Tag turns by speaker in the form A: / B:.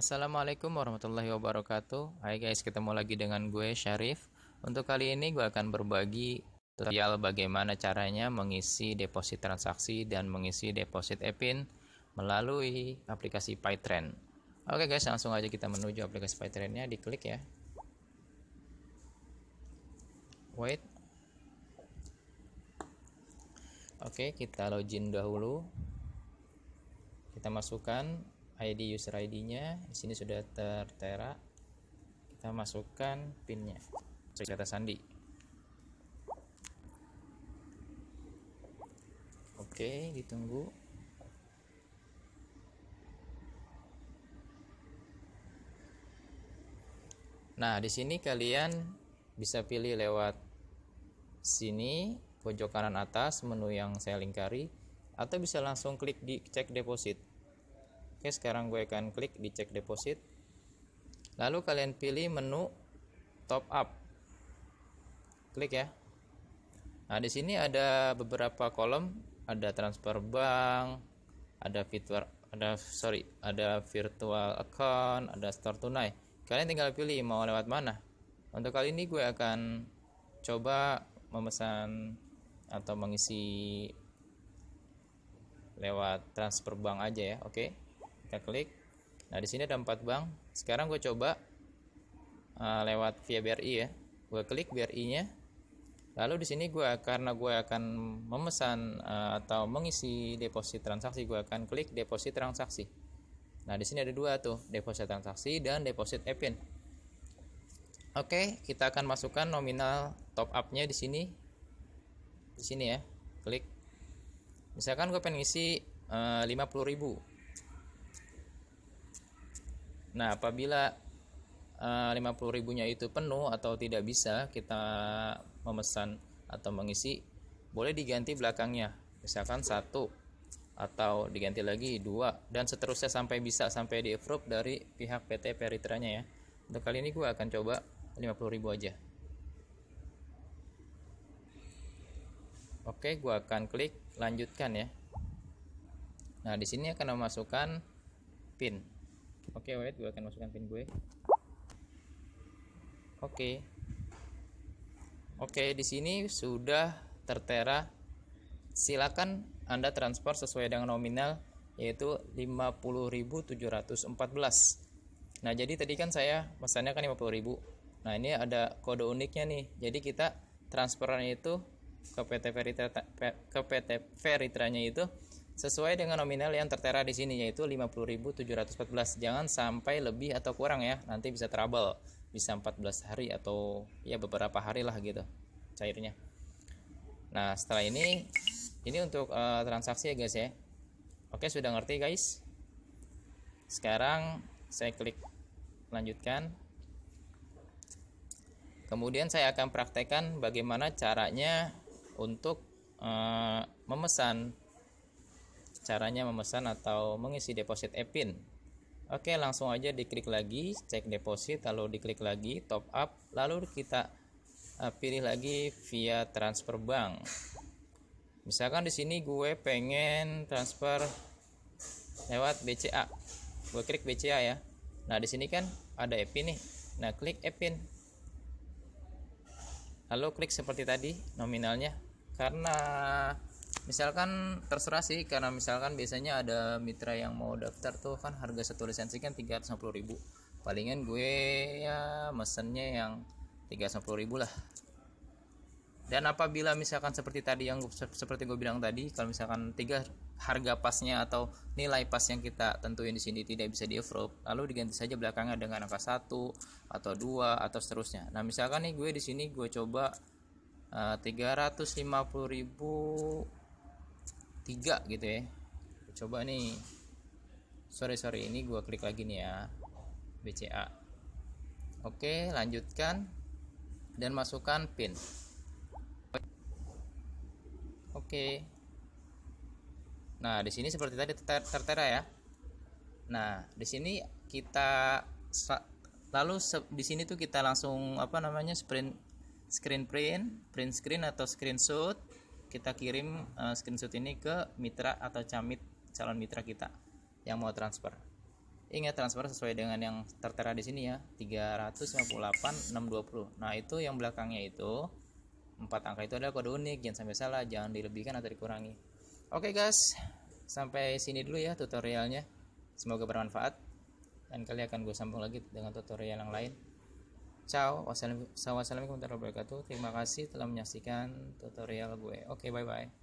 A: Assalamualaikum warahmatullahi wabarakatuh Hai guys, ketemu lagi dengan gue Syarif Untuk kali ini gue akan berbagi tutorial bagaimana caranya mengisi deposit transaksi dan mengisi deposit EPIN melalui aplikasi Pytrend Oke guys, langsung aja kita menuju aplikasi Pytrendnya, diklik ya Wait Oke, kita login dahulu Kita masukkan ID user ID-nya di sini sudah tertera. Kita masukkan pinnya. nya kata sandi. Oke, ditunggu. Nah, di sini kalian bisa pilih lewat sini pojok kanan atas menu yang saya lingkari atau bisa langsung klik di cek deposit. Oke, sekarang gue akan klik di cek deposit. Lalu kalian pilih menu top up. Klik ya. Nah, di sini ada beberapa kolom, ada transfer bank, ada fitur ada sorry, ada virtual account, ada store tunai. Kalian tinggal pilih mau lewat mana. Untuk kali ini gue akan coba memesan atau mengisi lewat transfer bank aja ya, oke? Okay? kita klik nah di sini ada empat bank sekarang gue coba uh, lewat via BRI ya gue klik BRI nya lalu di sini gue karena gue akan memesan uh, atau mengisi deposit transaksi gue akan klik deposit transaksi nah di sini ada dua tuh deposit transaksi dan deposit epin Oke, kita akan masukkan nominal top up-nya di sini. Di sini ya. Klik. Misalkan gue pengen eh, lima uh, ribu. Nah, apabila eh, uh, 50 ribunya itu penuh atau tidak bisa kita memesan atau mengisi, boleh diganti belakangnya. Misalkan satu atau diganti lagi dua dan seterusnya sampai bisa sampai di approve dari pihak PT Peritranya ya. Untuk kali ini gue akan coba 50 ribu aja. Oke, gue akan klik lanjutkan ya. Nah, di sini akan memasukkan pin. Oke, okay, wait, gue akan masukkan pin gue. Oke. Okay. Oke, okay, di sini sudah tertera. Silakan Anda transfer sesuai dengan nominal yaitu 50.714. Nah, jadi tadi kan saya pesannya kan 50.000. Nah, ini ada kode uniknya nih. Jadi kita transferan itu ke PT Veritranya itu sesuai dengan nominal yang tertera di sini yaitu 50.714. Jangan sampai lebih atau kurang ya, nanti bisa trouble. Bisa 14 hari atau ya beberapa hari lah gitu cairnya. Nah, setelah ini ini untuk uh, transaksi ya guys ya. Oke, sudah ngerti guys? Sekarang saya klik lanjutkan. Kemudian saya akan praktekkan bagaimana caranya untuk uh, memesan caranya memesan atau mengisi deposit EPIN. Oke, langsung aja diklik lagi cek deposit, lalu diklik lagi top up, lalu kita eh, pilih lagi via transfer bank. Misalkan di sini gue pengen transfer lewat BCA. Gue klik BCA ya. Nah, di sini kan ada EPIN nih. Nah, klik EPIN. Lalu klik seperti tadi nominalnya karena misalkan terserah sih karena misalkan biasanya ada mitra yang mau daftar tuh kan harga satu lisensi kan 350 ribu palingan gue ya mesennya yang 350 ribu lah dan apabila misalkan seperti tadi yang seperti gue bilang tadi kalau misalkan tiga harga pasnya atau nilai pas yang kita tentuin di sini tidak bisa di approve lalu diganti saja belakangnya dengan angka satu atau dua atau seterusnya nah misalkan nih gue di sini gue coba eh, tiga uh, 350 ribu tiga gitu ya coba nih sorry sorry ini gua klik lagi nih ya BCA oke lanjutkan dan masukkan pin oke nah di sini seperti tadi tertera ya nah di sini kita lalu di sini tuh kita langsung apa namanya sprint screen print print screen atau screenshot kita kirim uh, screenshot ini ke mitra atau camit calon mitra kita yang mau transfer. Ingat transfer sesuai dengan yang tertera di sini ya, 358.620. Nah, itu yang belakangnya itu empat angka itu adalah kode unik, jangan sampai salah, jangan dilebihkan atau dikurangi. Oke okay guys, sampai sini dulu ya tutorialnya. Semoga bermanfaat dan kalian akan gue sambung lagi dengan tutorial yang lain. Ciao. Wassalamualaikum warahmatullahi wabarakatuh. Terima kasih telah menyaksikan tutorial gue. Oke, okay, bye-bye.